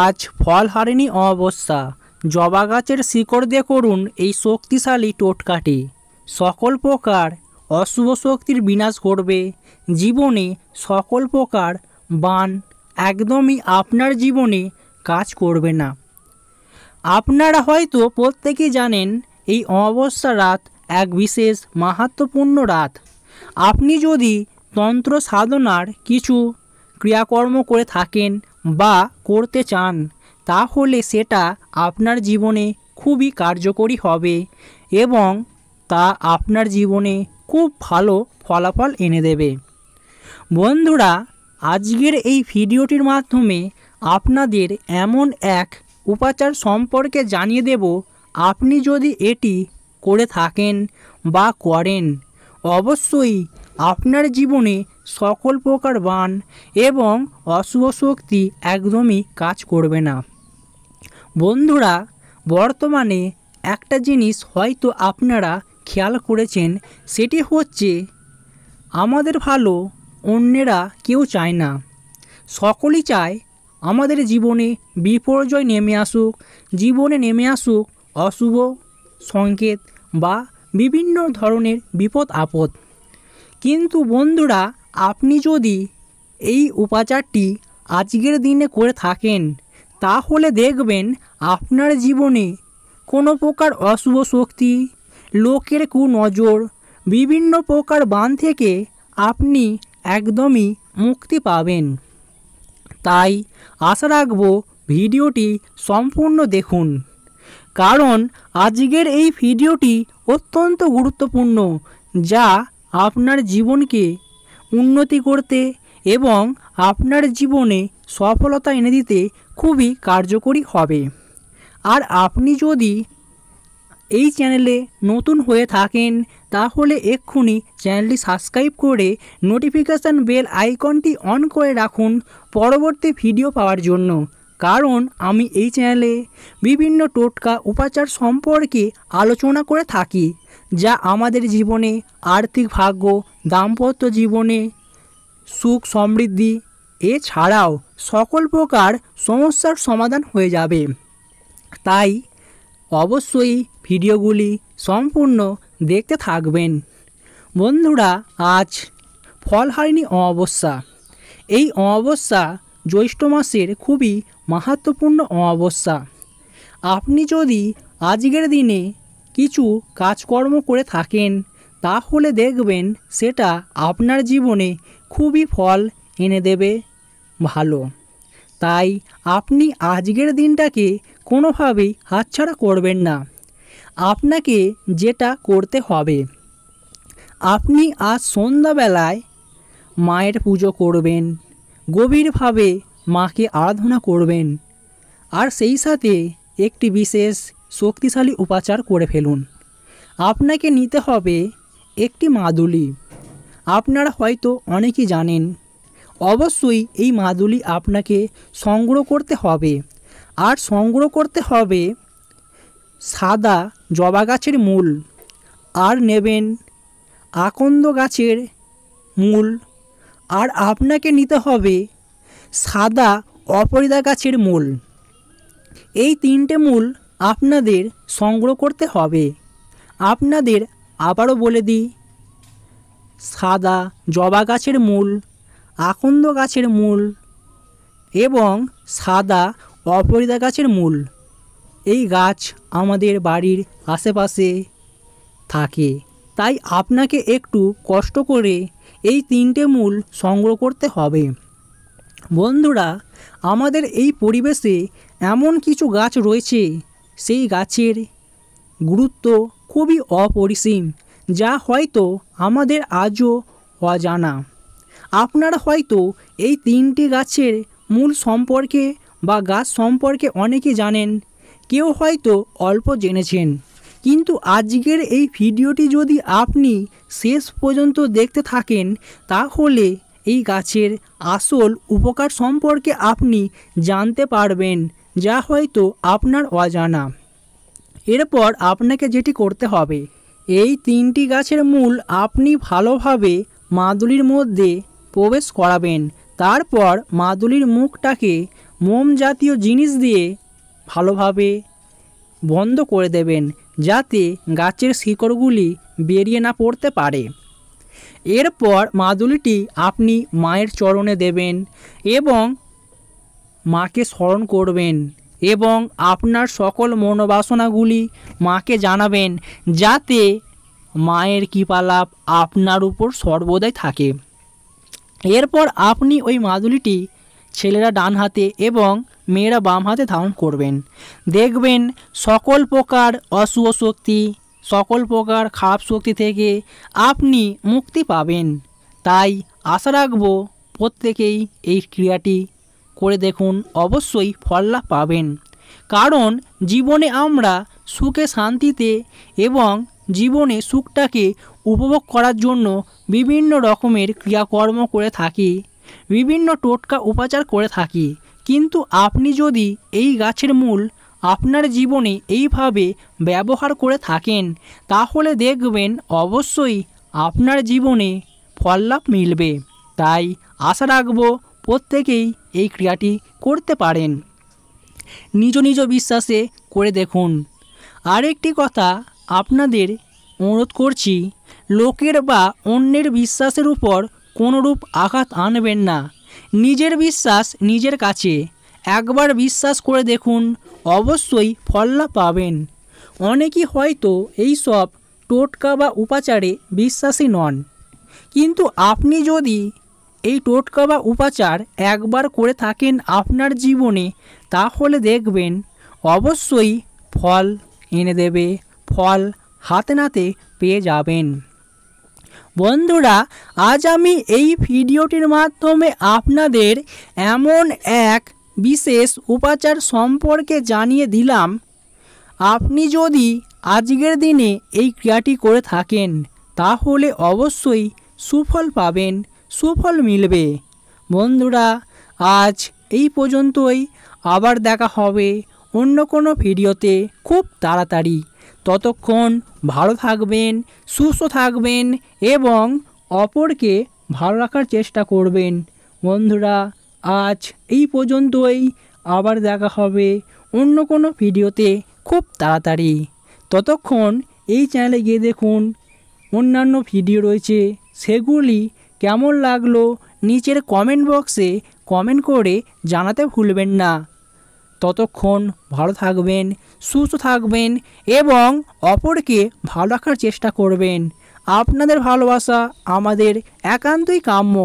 আজ ফল হারেনি অমাবস্যা জবা গাছের শিকড় দিয়ে করুন এই শক্তিশালী টোটকাটি সকল প্রকার অশুভ শক্তির বিনাশ ঘটবে জীবনে সকল প্রকার বান একদমই আপনার জীবনে কাজ করবে না আপনারা হয়তো প্রত্যেকেই জানেন এই অমাবস্যা রাত এক বিশেষ মাহাত্মপূর্ণ রাত আপনি যদি তন্ত্র সাধনার কিছু ক্রিয়াকর্ম করে থাকেন বা করতে চান তাহলে সেটা আপনার জীবনে খুবই কার্যকরী হবে এবং তা আপনার জীবনে খুব ভালো ফলাফল এনে দেবে বন্ধুরা আজকের এই ভিডিওটির মাধ্যমে আপনাদের এমন এক উপাচার সম্পর্কে জানিয়ে দেব আপনি যদি এটি করে থাকেন বা করেন অবশ্যই আপনার জীবনে সকল প্রকার বান এবং অশুভ শক্তি একদমই কাজ করবে না বন্ধুরা বর্তমানে একটা জিনিস হয়তো আপনারা খেয়াল করেছেন সেটি হচ্ছে আমাদের ভালো অন্যেরা কেউ চায় না সকলেই চায় আমাদের জীবনে বিপর্যয় নেমে আসুক জীবনে নেমে আসুক অশুভ সংকেত বা বিভিন্ন ধরনের বিপদ আপদ কিন্তু বন্ধুরা আপনি যদি এই উপাচারটি আজকের দিনে করে থাকেন তাহলে দেখবেন আপনার জীবনে কোনো প্রকার অশুভ শক্তি লোকের কুনজর বিভিন্ন প্রকার বান থেকে আপনি একদমই মুক্তি পাবেন তাই আশা রাখব ভিডিওটি সম্পূর্ণ দেখুন কারণ আজকের এই ভিডিওটি অত্যন্ত গুরুত্বপূর্ণ যা আপনার জীবনকে উন্নতি করতে এবং আপনার জীবনে সফলতা এনে দিতে খুবই কার্যকরী হবে আর আপনি যদি এই চ্যানেলে নতুন হয়ে থাকেন তাহলে এক্ষুনি চ্যানেলটি সাবস্ক্রাইব করে নোটিফিকেশান বেল আইকনটি অন করে রাখুন পরবর্তী ভিডিও পাওয়ার জন্য কারণ আমি এই চ্যানেলে বিভিন্ন টোটকা উপাচার সম্পর্কে আলোচনা করে থাকি যা আমাদের জীবনে আর্থিক ভাগ্য দাম্পত্য জীবনে সুখ সমৃদ্ধি এছাড়াও সকল প্রকার সমস্যার সমাধান হয়ে যাবে তাই অবশ্যই ভিডিওগুলি সম্পূর্ণ দেখতে থাকবেন বন্ধুরা আজ ফলহারিণী অমাবস্যা এই অমাবস্যা জ্যৈষ্ঠ মাসের খুবই মাহাত্মপূর্ণ অমাবস্যা আপনি যদি আজকের দিনে কিছু কাজকর্ম করে থাকেন তাহলে দেখবেন সেটা আপনার জীবনে খুবই ফল এনে দেবে ভালো তাই আপনি আজকের দিনটাকে কোনোভাবেই হাতছাড়া করবেন না আপনাকে যেটা করতে হবে আপনি আজ সন্ধ্যাবেলায় মায়ের পুজো করবেন গভীরভাবে মাকে আরাধনা করবেন আর সেই সাথে একটি বিশেষ শক্তিশালী উপাচার করে ফেলুন আপনাকে নিতে হবে একটি মাদুলি আপনারা হয়তো অনেকেই জানেন অবশ্যই এই মাদুলি আপনাকে সংগ্রহ করতে হবে আর সংগ্রহ করতে হবে সাদা জবা গাছের মূল আর নেবেন আকন্দ গাছের মূল আর আপনাকে নিতে হবে সাদা অপরিদা গাছের মূল এই তিনটে মূল আপনাদের সংগ্রহ করতে হবে আপনাদের আবারও বলে দিই সাদা জবা গাছের মূল আকন্দ গাছের মূল এবং সাদা অপরিদা গাছের মূল এই গাছ আমাদের বাড়ির আশেপাশে থাকে তাই আপনাকে একটু কষ্ট করে এই তিনটে মূল সংগ্রহ করতে হবে বন্ধুরা আমাদের এই পরিবেশে এমন কিছু গাছ রয়েছে সেই গাছের গুরুত্ব খুবই অপরিসীম যা হয়তো আমাদের আজও অজানা আপনারা হয়তো এই তিনটি গাছের মূল সম্পর্কে বা গাছ সম্পর্কে অনেকে জানেন কেউ হয়তো অল্প জেনেছেন কিন্তু আজকের এই ভিডিওটি যদি আপনি শেষ পর্যন্ত দেখতে থাকেন তাহলে এই গাছের আসল উপকার সম্পর্কে আপনি জানতে পারবেন যা হয়তো আপনার অজানা এরপর আপনাকে যেটি করতে হবে এই তিনটি গাছের মূল আপনি ভালোভাবে মাদুলির মধ্যে প্রবেশ করাবেন তারপর মাদুলির মুখটাকে মোম জাতীয় জিনিস দিয়ে ভালোভাবে বন্ধ করে দেবেন যাতে গাছের শিকড়গুলি বেরিয়ে না পড়তে পারে এরপর মাদুলিটি আপনি মায়ের চরণে দেবেন এবং মাকে স্মরণ করবেন এবং আপনার সকল মনোবাসনাগুলি মাকে জানাবেন যাতে মায়ের কৃপালাভ আপনার উপর সর্বদাই থাকে এরপর আপনি ওই মাদুলিটি ছেলেরা ডান হাতে এবং মেয়েরা বাম হাতে ধারণ করবেন দেখবেন সকল প্রকার অশুভ শক্তি সকল প্রকার খারাপ শক্তি থেকে আপনি মুক্তি পাবেন তাই আশা রাখব প্রত্যেকেই এই ক্রিয়াটি করে দেখুন অবশ্যই ফল্লা পাবেন কারণ জীবনে আমরা সুখে শান্তিতে এবং জীবনে সুখটাকে উপভোগ করার জন্য বিভিন্ন রকমের ক্রিয়াকর্ম করে থাকি বিভিন্ন টোটকা উপাচার করে থাকি কিন্তু আপনি যদি এই গাছের মূল আপনার জীবনে এইভাবে ব্যবহার করে থাকেন তাহলে দেখবেন অবশ্যই আপনার জীবনে ফললাভ মিলবে তাই আশা রাখব প্রত্যেকেই এই ক্রিয়াটি করতে পারেন নিজ নিজ বিশ্বাসে করে দেখুন আরেকটি কথা আপনাদের অনুরোধ করছি লোকের বা অন্যের বিশ্বাসের উপর কোনোরূপ আঘাত আনবেন না নিজের বিশ্বাস নিজের কাছে একবার বিশ্বাস করে দেখুন অবশ্যই ফল্লা পাবেন অনেকেই হয়তো এই সব টোটকা বা উপাচারে বিশ্বাসী নন কিন্তু আপনি যদি এই টোটকা বা উপাচার একবার করে থাকেন আপনার জীবনে তাহলে দেখবেন অবশ্যই ফল এনে দেবে ফল হাতে নাতে পেয়ে যাবেন বন্ধুরা আজ আমি এই ভিডিওটির মাধ্যমে আপনাদের এমন এক বিশেষ উপাচার সম্পর্কে জানিয়ে দিলাম আপনি যদি আজকের দিনে এই ক্রিয়াটি করে থাকেন তাহলে অবশ্যই সুফল পাবেন সুফল মিলবে বন্ধুরা আজ এই পর্যন্তই আবার দেখা হবে অন্য কোনো ভিডিওতে খুব তাড়াতাড়ি ততক্ষণ ভালো থাকবেন সুস্থ থাকবেন এবং অপরকে ভালো রাখার চেষ্টা করবেন বন্ধুরা আজ এই পর্যন্তই আবার দেখা হবে অন্য কোনো ভিডিওতে খুব তাড়াতাড়ি ততক্ষণ এই চ্যানেলে গিয়ে দেখুন অন্যান্য ভিডিও রয়েছে সেগুলি কেমন লাগলো নিচের কমেন্ট বক্সে কমেন্ট করে জানাতে ভুলবেন না ততক্ষণ ভালো থাকবেন সুস্থ থাকবেন এবং অপরকে ভালো রাখার চেষ্টা করবেন আপনাদের ভালোবাসা আমাদের একান্তই কাম্য